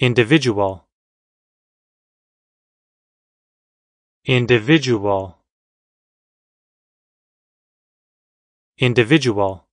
individual individual individual